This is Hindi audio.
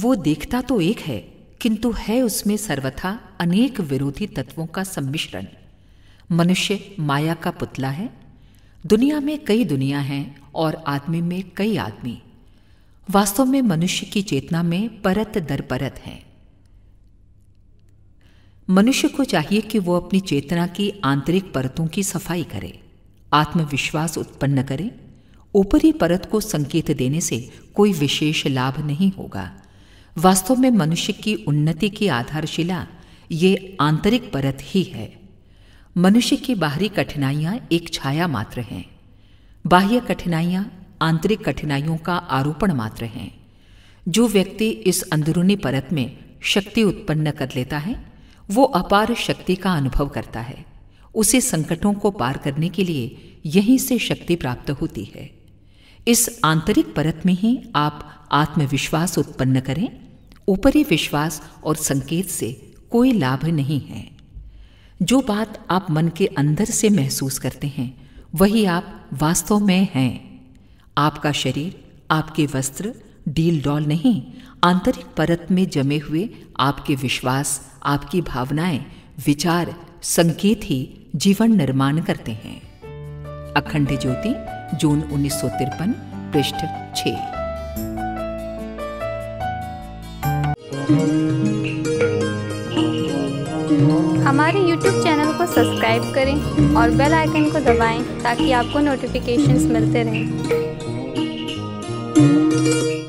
वो देखता तो एक है किंतु है उसमें सर्वथा अनेक विरोधी तत्वों का सम्मिश्रण मनुष्य माया का पुतला है दुनिया में कई दुनिया हैं और आदमी में कई आदमी वास्तव में मनुष्य की चेतना में परत दर परत है मनुष्य को चाहिए कि वो अपनी चेतना की आंतरिक परतों की सफाई करे आत्मविश्वास उत्पन्न करे ऊपरी परत को संकेत देने से कोई विशेष लाभ नहीं होगा वास्तव में मनुष्य की उन्नति की आधारशिला ये आंतरिक परत ही है मनुष्य की बाहरी कठिनाइयां एक छाया मात्र हैं बाह्य कठिनाइयां आंतरिक कठिनाइयों का आरोपण मात्र हैं जो व्यक्ति इस अंदरूनी परत में शक्ति उत्पन्न कर लेता है वो अपार शक्ति का अनुभव करता है उसे संकटों को पार करने के लिए यहीं से शक्ति प्राप्त होती है इस आंतरिक परत में ही आप आत्मविश्वास उत्पन्न करें ऊपरी विश्वास और संकेत से कोई लाभ नहीं है जो बात आप मन के अंदर से महसूस करते हैं वही आप वास्तव में हैं आपका शरीर आपके वस्त्र डील डॉल नहीं आंतरिक परत में जमे हुए आपके विश्वास आपकी भावनाएं विचार संकेत ही जीवन निर्माण करते हैं अखंड ज्योति जून उन्नीस पृष्ठ छ हमारे YouTube चैनल को सब्सक्राइब करें और बेल आइकन को दबाएं ताकि आपको नोटिफिकेशंस मिलते रहें